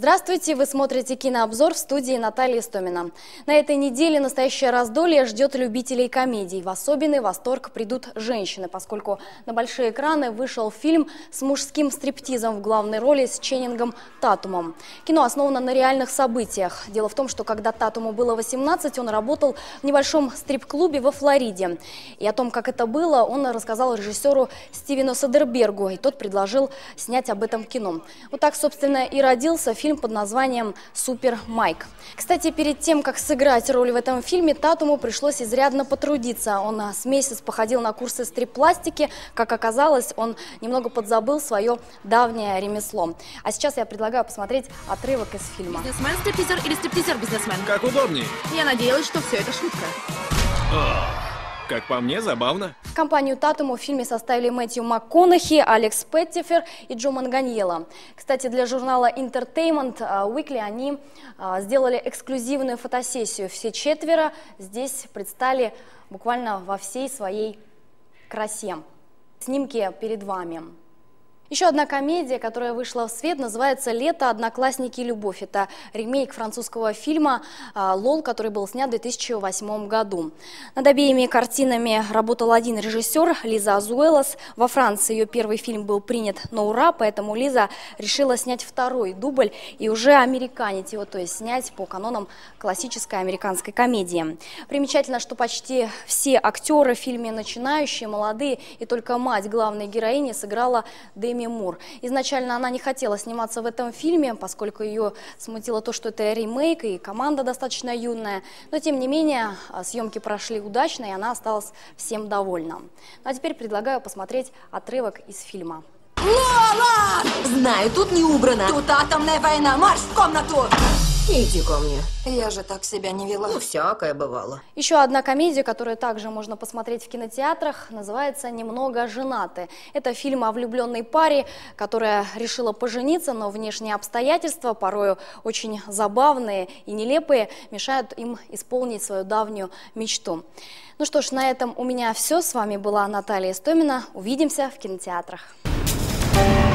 Здравствуйте! Вы смотрите кинообзор в студии Натальи Стомина. На этой неделе настоящее раздолье ждет любителей комедий. В особенный восторг придут женщины, поскольку на большие экраны вышел фильм с мужским стриптизом в главной роли с Ченнингом Татумом. Кино основано на реальных событиях. Дело в том, что когда Татуму было 18, он работал в небольшом стрип-клубе во Флориде. И о том, как это было, он рассказал режиссеру Стивену Содербергу, и тот предложил снять об этом кино. Вот так, собственно, и родился фильм фильм под названием «Супер Майк». Кстати, перед тем, как сыграть роль в этом фильме, Татуму пришлось изрядно потрудиться. Он а, с месяц походил на курсы стрип-пластики. Как оказалось, он немного подзабыл свое давнее ремесло. А сейчас я предлагаю посмотреть отрывок из фильма. Бизнесмен, стриптизер или стриптизер-бизнесмен? Как удобнее. Я надеялась, что все это шутка. Как по мне, забавно. Компанию Татуму в фильме составили Мэтью МакКонахи, Алекс Петтифер и Джо Манганьела. Кстати, для журнала Entertainment Weekly а, они а, сделали эксклюзивную фотосессию. Все четверо здесь предстали буквально во всей своей красе. Снимки перед вами. Еще одна комедия, которая вышла в свет, называется «Лето. Одноклассники. Любовь». Это ремейк французского фильма а, «Лол», который был снят в 2008 году. Над обеими картинами работал один режиссер, Лиза Азуэлос. Во Франции ее первый фильм был принят на ура, поэтому Лиза решила снять второй дубль и уже американить его, то есть снять по канонам классической американской комедии. Примечательно, что почти все актеры в фильме начинающие, молодые, и только мать главной героини сыграла Дэми Деми Мур. Изначально она не хотела сниматься в этом фильме, поскольку ее смутило то, что это ремейк и команда достаточно юная. Но тем не менее, а, съемки прошли удачно, и она осталась всем довольна. Ну а теперь предлагаю посмотреть отрывок из фильма. Лола! Знаю, тут не убрано. Тут атомная война. Марш в комнату! Иди ко мне. Я же так себя не вела. Ну, всякое бывало. Еще одна комедия, которую также можно посмотреть в кинотеатрах, называется «Немного женаты». Это фильм о влюбленной паре, которая решила пожениться, но внешние обстоятельства, порою очень забавные и нелепые, мешают им исполнить свою давнюю мечту. Ну что ж, на этом у меня все. С вами была Наталья Истомина. Увидимся в кинотеатрах. Thank you.